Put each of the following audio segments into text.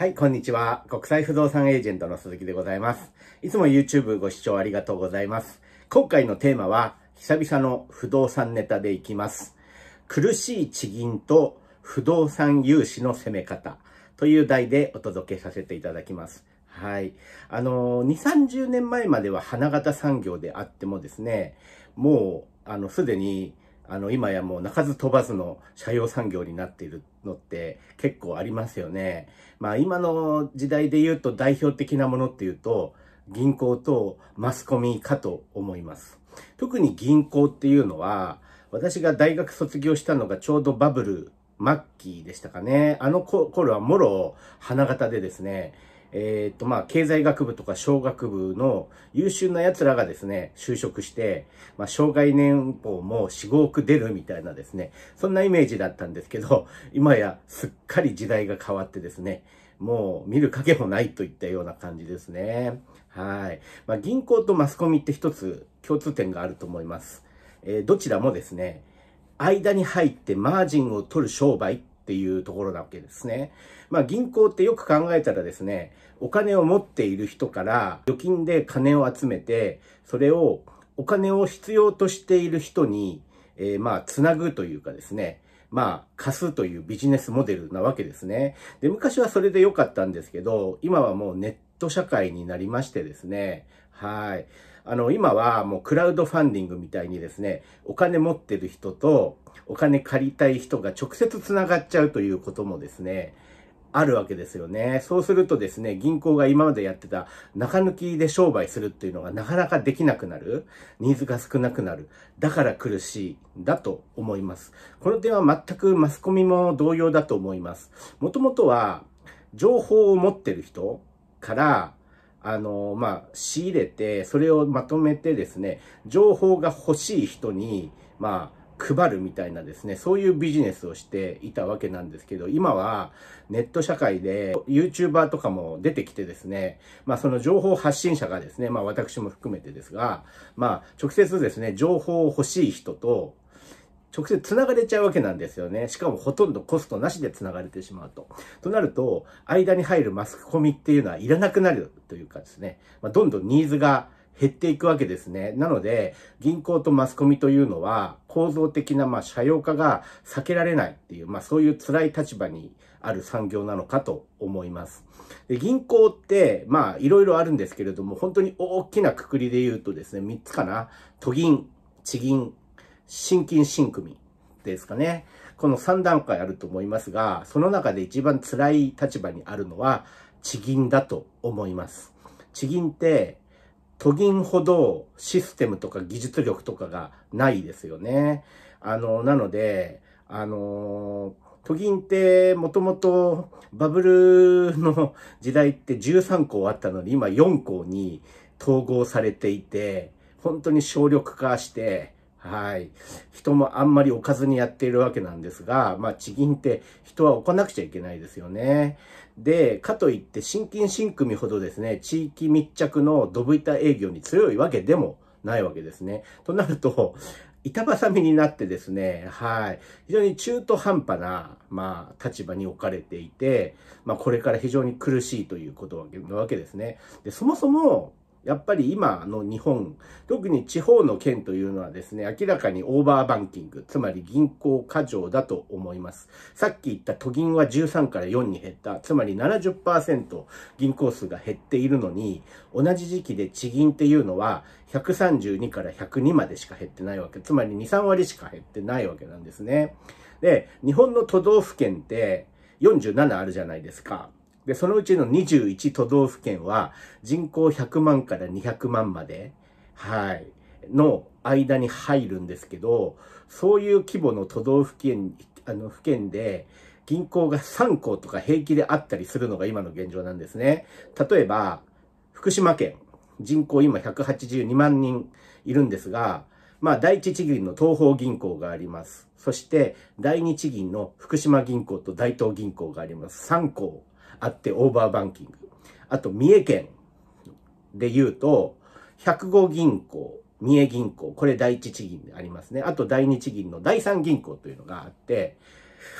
はい、こんにちは。国際不動産エージェントの鈴木でございます。いつも YouTube ご視聴ありがとうございます。今回のテーマは、久々の不動産ネタでいきます。苦しい地銀と不動産融資の攻め方という題でお届けさせていただきます。はい。あの、2、30年前までは花形産業であってもですね、もう、あの、すでにあの、今やもう鳴かず飛ばずの車用産業になっているのって結構ありますよね。まあ今の時代で言うと代表的なものっていうと、銀行とマスコミかと思います。特に銀行っていうのは、私が大学卒業したのがちょうどバブル末期でしたかね。あの頃はもろ花形でですね、えっ、と、まあ、経済学部とか小学部の優秀な奴らがですね、就職して、まあ、障害年俸も4、5億出るみたいなですね、そんなイメージだったんですけど、今やすっかり時代が変わってですね、もう見る影もないといったような感じですね。はい。まあ、銀行とマスコミって一つ共通点があると思います。えー、どちらもですね、間に入ってマージンを取る商売っっていうところなわけですね。まあ銀行ってよく考えたらですね、お金を持っている人から預金で金を集めて、それをお金を必要としている人に、えー、まあつなぐというかですね、まあ、貸すというビジネスモデルなわけですね。で、昔はそれで良かったんですけど、今はもうネット社会になりましてですね、はい。あの、今はもうクラウドファンディングみたいにですね、お金持ってる人とお金借りたい人が直接繋がっちゃうということもですね、あるわけですよね。そうするとですね、銀行が今までやってた中抜きで商売するっていうのがなかなかできなくなる。ニーズが少なくなる。だから苦しいんだと思います。この点は全くマスコミも同様だと思います。もともとは、情報を持ってる人からあの、まあ、仕入れて、それをまとめてですね、情報が欲しい人に、まあ、配るみたいなですね、そういうビジネスをしていたわけなんですけど、今はネット社会で YouTuber とかも出てきてですね、まあその情報発信者がですね、まあ私も含めてですが、まあ直接ですね、情報を欲しい人と、直接繋がれちゃうわけなんですよね。しかもほとんどコストなしで繋がれてしまうと。となると、間に入るマスコミっていうのはいらなくなるというかですね、まあ、どんどんニーズが減っていくわけですね。なので、銀行とマスコミというのは、構造的な、まあ、社用化が避けられないっていう、まあ、そういう辛い立場にある産業なのかと思います。で銀行って、まあ、いろいろあるんですけれども、本当に大きなくくりで言うとですね、3つかな。都銀、地銀、心筋新組ですかね。この3段階あると思いますが、その中で一番辛い立場にあるのは、地銀だと思います。地銀って、都銀ほどシステムとか技術力とかがないですよね。あの、なので、あの都銀ってもともとバブルの時代って13校あったのに今4校に統合されていて本当に省力化してはい。人もあんまり置かずにやっているわけなんですが、まあ、地銀って人は置かなくちゃいけないですよね。で、かといって新金新組ほどですね、地域密着のドブ板営業に強いわけでもないわけですね。となると、板挟みになってですね、はい。非常に中途半端な、まあ、立場に置かれていて、まあ、これから非常に苦しいということなわけですね。で、そもそも、やっぱり今の日本、特に地方の県というのはですね、明らかにオーバーバンキング、つまり銀行過剰だと思います。さっき言った都銀は13から4に減った、つまり70%銀行数が減っているのに、同じ時期で地銀っていうのは132から102までしか減ってないわけ、つまり2、3割しか減ってないわけなんですね。で、日本の都道府県って47あるじゃないですか。で、そのうちの21都道府県は人口100万から200万まで、はい、の間に入るんですけど、そういう規模の都道府県、あの、府県で、銀行が3校とか平気であったりするのが今の現状なんですね。例えば、福島県、人口今182万人いるんですが、まあ、第一地銀の東方銀行があります。そして、第二地銀の福島銀行と大東銀行があります。3校あってオーバーバンキング。あと、三重県で言うと、105銀行、三重銀行、これ第一地銀でありますね。あと、第二地銀の第三銀行というのがあって、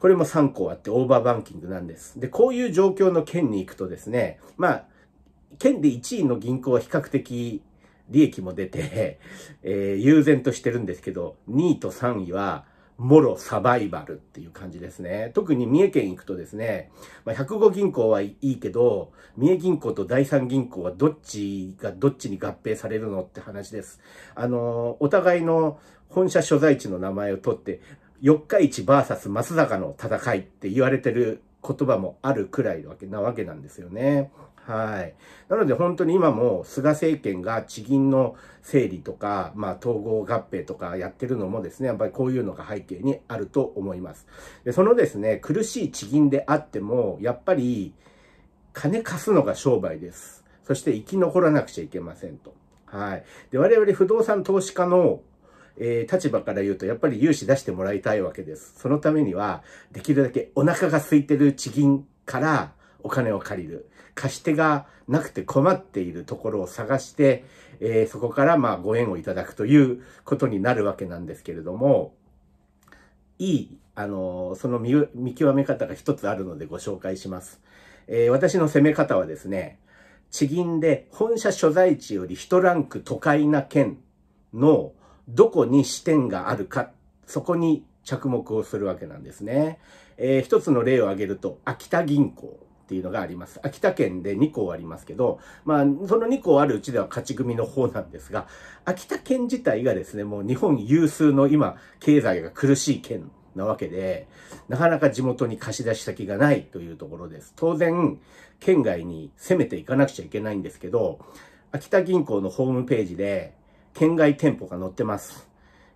これも3項あってオーバーバンキングなんです。で、こういう状況の県に行くとですね、まあ、県で1位の銀行は比較的利益も出て、えー、悠然としてるんですけど、2位と3位はもろサバイバルっていう感じですね。特に三重県行くとですね、まあ、105銀行はいいけど、三重銀行と第三銀行はどっちがどっちに合併されるのって話です。あの、お互いの本社所在地の名前を取って、四日市 VS 松坂の戦いって言われてる言葉もあるくらいなわけなんですよね。はい。なので本当に今も菅政権が地銀の整理とか、まあ統合合併とかやってるのもですね、やっぱりこういうのが背景にあると思います。で、そのですね、苦しい地銀であっても、やっぱり金貸すのが商売です。そして生き残らなくちゃいけませんと。はい。で、我々不動産投資家のえー、立場から言うと、やっぱり融資出してもらいたいわけです。そのためには、できるだけお腹が空いてる地銀からお金を借りる。貸し手がなくて困っているところを探して、えー、そこからまあご縁をいただくということになるわけなんですけれども、いい、あのー、その見極め方が一つあるのでご紹介します。えー、私の攻め方はですね、地銀で本社所在地より一ランク都会な県のどこに支店があるか、そこに着目をするわけなんですね。えー、一つの例を挙げると、秋田銀行。っていうのがあります。秋田県で2校ありますけど、まあ、その2校あるうちでは勝ち組の方なんですが、秋田県自体がですね、もう日本有数の今、経済が苦しい県なわけで、なかなか地元に貸し出し先がないというところです。当然、県外に攻めていかなくちゃいけないんですけど、秋田銀行のホームページで、県外店舗が載ってます。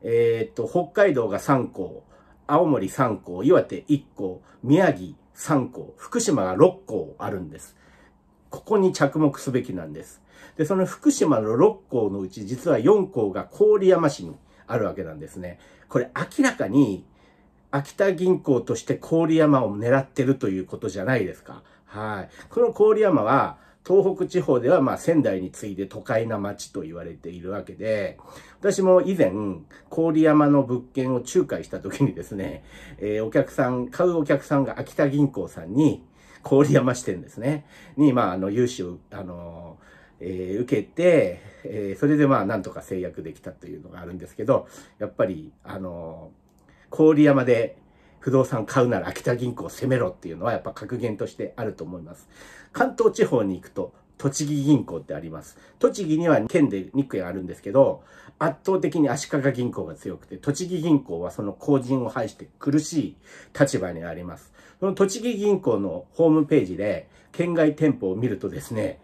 えー、っと、北海道が3校、青森3校、岩手1校、宮城3校、福島が6校あるんです。ここに着目すべきなんです。で、その福島の6校のうち、実は4校が郡山市にあるわけなんですね。これ明らかに、秋田銀行として郡山を狙ってるということじゃないですか。はい。この郡山は、東北地方ではまあ仙台に次いで都会な町と言われているわけで、私も以前、郡山の物件を仲介した時にですね、えー、お客さん、買うお客さんが秋田銀行さんに、郡山支店ですね、に、まあ、あの、融資を、あの、えー、受けて、えー、それでまあ、なんとか制約できたというのがあるんですけど、やっぱり、あの、郡山で不動産買うなら秋田銀行を攻めろっていうのはやっぱ格言としてあると思います。関東地方に行くと、栃木銀行ってあります。栃木には県で2区があるんですけど、圧倒的に足利銀行が強くて、栃木銀行はその後人を排して苦しい立場にあります。その栃木銀行のホームページで、県外店舗を見るとですね、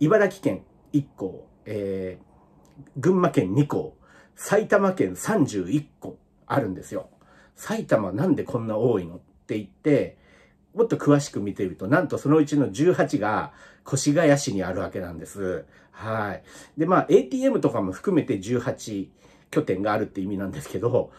茨城県1校、えー、群馬県2校、埼玉県31個あるんですよ。埼玉なんでこんな多いのって言って、もっと詳しく見てると、なんとそのうちの18が越谷市にあるわけなんです。はい。で、まあ ATM とかも含めて18拠点があるって意味なんですけど、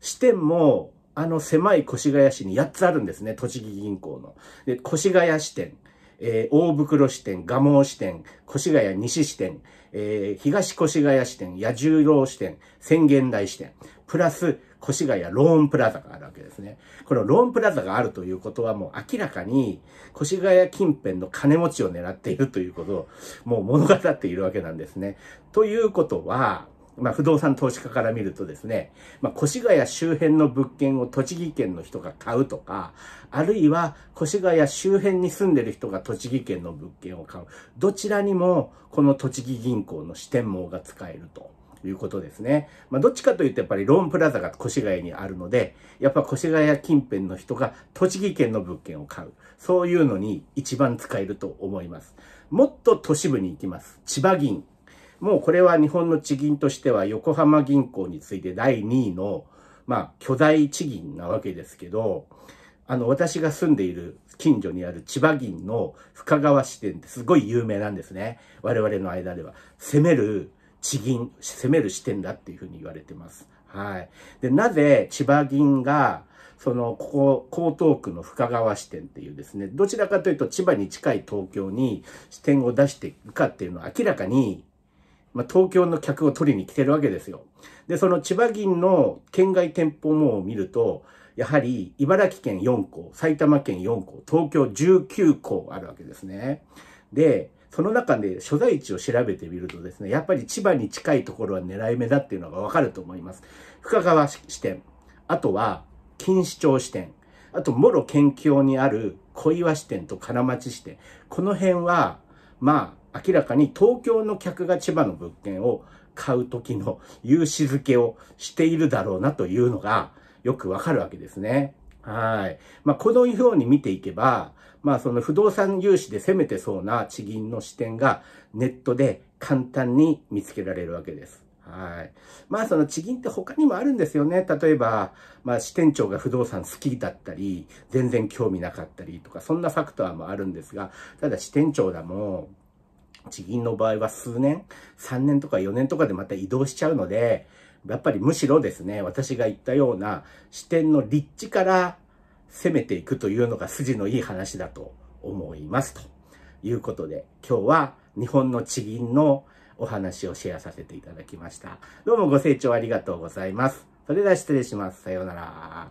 支店もあの狭い越谷市に8つあるんですね、栃木銀行の。で、越谷支店、えー、大袋支店、蒲生支店、越谷西支店、えー、東越谷支店、八十郎支店、宣言台支店、プラス越谷ローンプラザがあるわけですね。このローンプラザがあるということはもう明らかに越谷近辺の金持ちを狙っているということをもう物語っているわけなんですね。ということは、まあ、不動産投資家から見るとですね、まあ、越谷周辺の物件を栃木県の人が買うとか、あるいは越谷周辺に住んでる人が栃木県の物件を買う。どちらにもこの栃木銀行の支店網が使えると。いうことですね。まあ、どっちかというとやっぱりローンプラザが越谷にあるので、やっぱ越谷近辺の人が栃木県の物件を買う。そういうのに一番使えると思います。もっと都市部に行きます。千葉銀。もうこれは日本の地銀としては横浜銀行について第2位の、まあ、巨大地銀なわけですけど、あの、私が住んでいる近所にある千葉銀の深川支店ってすごい有名なんですね。我々の間では。攻める地銀、攻める視点だっていうふうに言われてます。はい。で、なぜ千葉銀が、その、ここ、江東区の深川支店っていうですね、どちらかというと千葉に近い東京に支店を出していくかっていうのは明らかに、まあ、東京の客を取りに来てるわけですよ。で、その千葉銀の県外店舗網を見ると、やはり茨城県4校、埼玉県4校、東京19校あるわけですね。で、その中で所在地を調べてみるとですね、やっぱり千葉に近いところは狙い目だっていうのがわかると思います。深川支店、あとは錦糸町支店、あと、もろ県境にある小岩支店と金町支店。この辺は、まあ、明らかに東京の客が千葉の物件を買う時の融資付けをしているだろうなというのがよくわかるわけですね。はい。まあ、このように見ていけば、まあその不動産融資で攻めてそうな地銀の視点がネットで簡単に見つけられるわけです。はい。まあその地銀って他にもあるんですよね。例えば、まあ支店長が不動産好きだったり、全然興味なかったりとか、そんなファクターもあるんですが、ただ支店長だもん、地銀の場合は数年、3年とか4年とかでまた移動しちゃうので、やっぱりむしろですね、私が言ったような視点の立地から攻めていくというのが筋のいい話だと思います。ということで、今日は日本の地銀のお話をシェアさせていただきました。どうもご清聴ありがとうございます。それでは失礼します。さようなら。